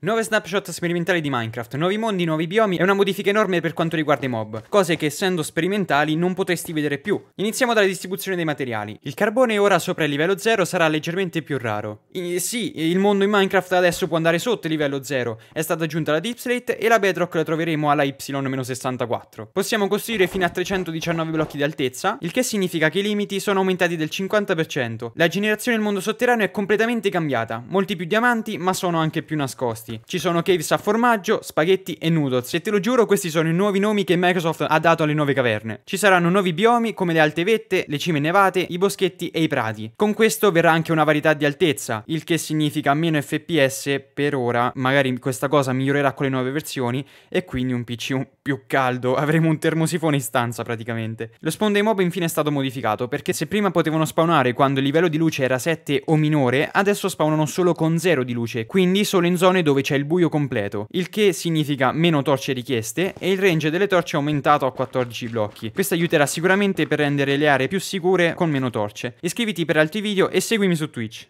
Nuove snapshot sperimentali di Minecraft, nuovi mondi, nuovi biomi e una modifica enorme per quanto riguarda i mob, cose che essendo sperimentali non potresti vedere più. Iniziamo dalla distribuzione dei materiali. Il carbone ora sopra il livello 0 sarà leggermente più raro. E sì, il mondo in Minecraft adesso può andare sotto il livello 0, è stata aggiunta la deep slate e la bedrock la troveremo alla Y-64. Possiamo costruire fino a 319 blocchi di altezza, il che significa che i limiti sono aumentati del 50%. La generazione del mondo sotterraneo è completamente cambiata, molti più diamanti ma sono anche più nascosti posti. Ci sono caves a formaggio, spaghetti e noodles e te lo giuro questi sono i nuovi nomi che Microsoft ha dato alle nuove caverne. Ci saranno nuovi biomi come le alte vette, le cime nevate, i boschetti e i prati. Con questo verrà anche una varietà di altezza, il che significa meno FPS per ora, magari questa cosa migliorerà con le nuove versioni e quindi un PC più caldo, avremo un termosifone in stanza praticamente. Lo spawn dei mob infine è stato modificato perché se prima potevano spawnare quando il livello di luce era 7 o minore, adesso spawnano solo con 0 di luce, quindi solo in zone dove dove c'è il buio completo, il che significa meno torce richieste e il range delle torce aumentato a 14 blocchi. Questo aiuterà sicuramente per rendere le aree più sicure con meno torce. Iscriviti per altri video e seguimi su Twitch.